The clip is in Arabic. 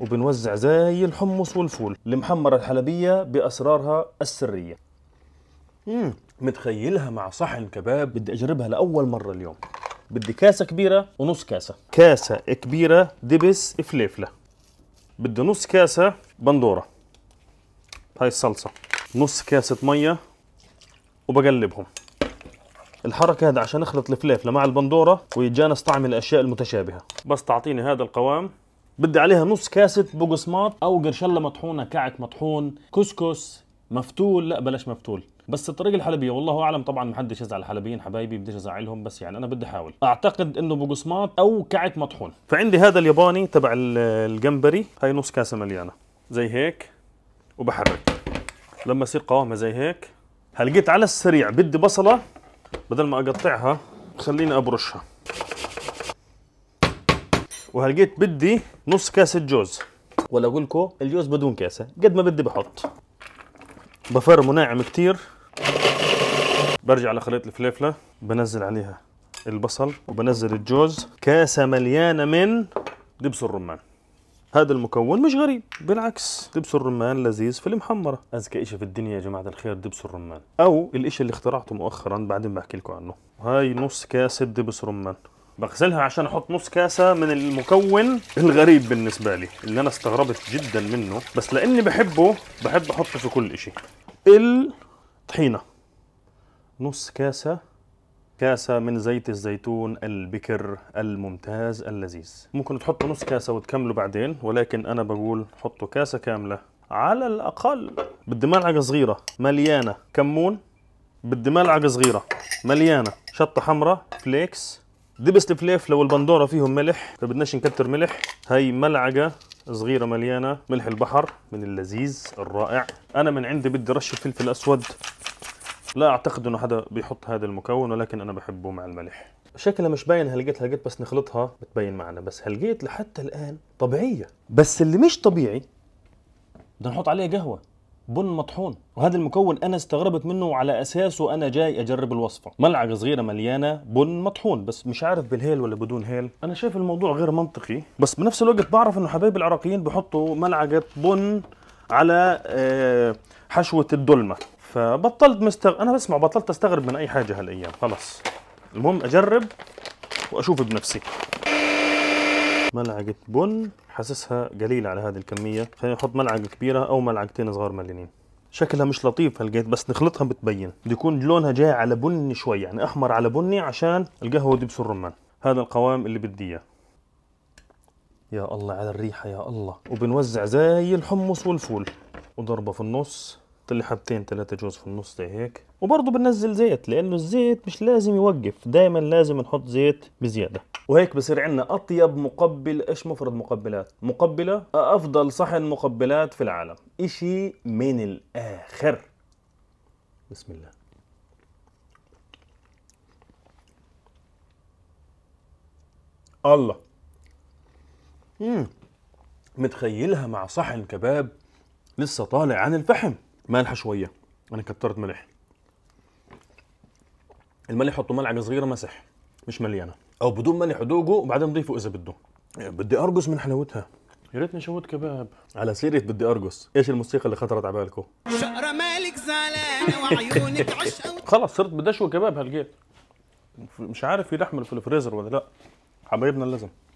وبنوزع زي الحمص والفول المحمرة الحلبية بأسرارها السرية مم. متخيلها مع صحن كباب بدي أجربها لأول مرة اليوم بدي كاسة كبيرة ونص كاسة كاسة كبيرة دبس فليفلة بدي نص كاسة بندورة هاي الصلصة نص كاسة مية وبقلبهم الحركة هذا عشان اخلط الفليفلة مع البندورة ويتجانس طعم الأشياء المتشابهة بس تعطيني هذا القوام بدي عليها نص كاسة بقسماط أو قرشلة مطحونة كعك مطحون كسكس مفتول لا بلاش مفتول بس الطريقه الحلبيه والله اعلم طبعا ما حدش يزعل الحلبيين حبايبي بديش ازعلهم بس يعني انا بدي احاول اعتقد انه بقسماط او كعك مطحون فعندي هذا الياباني تبع الجمبري هاي نص كاسه مليانه زي هيك وبحرك لما يصير قوامها زي هيك هلقيت على السريع بدي بصله بدل ما اقطعها خليني ابرشها وهلقيت بدي نص كاسه جوز ولا اقول لكم الجوز بدون كاسه قد ما بدي بحط بفرمه ناعم كتير برجع لخليط الفليفله بنزل عليها البصل وبنزل الجوز كاسه مليانه من دبس الرمان هذا المكون مش غريب بالعكس دبس الرمان لذيذ في المحمرة أذكى إشي في الدنيا يا جماعة الخير دبس الرمان أو الإشي اللي اخترعته مؤخرا بعدين بحكي لكم عنه هاي نص كاسة دبس رمان بغسلها عشان احط نص كاسه من المكون الغريب بالنسبه لي اللي انا استغربت جدا منه بس لاني بحبه بحب احطه في كل شيء الطحينه نص كاسه كاسة من زيت الزيتون البكر الممتاز اللذيذ ممكن تحطوا نص كاسة وتكملوا بعدين ولكن أنا بقول حطوا كاسة كاملة على الأقل بدي ملعقة صغيرة مليانة كمون بدي ملعقة صغيرة مليانة شطة حمراء فليكس دبس بسلفلاف لو البندوره فيهم ملح فبدناش نكتر ملح هي ملعقه صغيره مليانه ملح البحر من اللذيذ الرائع انا من عندي بدي رشه فلفل اسود لا اعتقد انه حدا بيحط هذا المكون ولكن انا بحبه مع الملح شكلها مش باين هلقيت هلقيت بس نخلطها بتبين معنا بس هلقيت لحتى الان طبيعيه بس اللي مش طبيعي بدنا نحط عليه قهوه بن مطحون وهذا المكون انا استغربت منه على اساسه انا جاي اجرب الوصفه ملعقه صغيره مليانه بن مطحون بس مش عارف بالهيل ولا بدون هيل انا شايف الموضوع غير منطقي بس بنفس الوقت بعرف انه حبايب العراقيين بحطوا ملعقه بن على آه، حشوه الدلمه فبطلت مستغ... انا بسمع بطلت استغرب من اي حاجه هالايام خلاص المهم اجرب واشوف بنفسي ملعقة بن حاسسها قليلة على هذه الكمية خلينا نحط ملعقة كبيرة أو ملعقتين صغار مليانين شكلها مش لطيف هالقيت بس نخلطها بتبين بده يكون لونها جاي على بني شوي يعني أحمر على بني عشان القهوة دبس الرمان هذا القوام اللي بدي إياه يا الله على الريحة يا الله وبنوزع زي الحمص والفول وضربة في النص لي حبتين ثلاثة جوز في النص زي هيك وبرضه بنزل زيت لأنه الزيت مش لازم يوقف دايما لازم نحط زيت بزيادة وهيك بصير عندنا اطيب مقبل ايش مفرد مقبلات مقبله افضل صحن مقبلات في العالم اشي من الاخر بسم الله الله مم. متخيلها مع صحن كباب لسه طالع عن الفحم مالحه شويه انا كترت ملح الملح حطوا ملعقه صغيره مسح مش مليانه او بدون ملح ودوقه وبعدين نضيفه اذا بده بدي ارقص من حلاوتها يا ريتني شوت كباب على سيرة بدي ارقص ايش الموسيقى اللي خطرت على بالكم شقرة مالك زعلانة وعيونك عشق خلص صرت بدي اشوي كباب هالجيت مش عارف في لحم في الفريزر ولا لا حبايبنا اللزم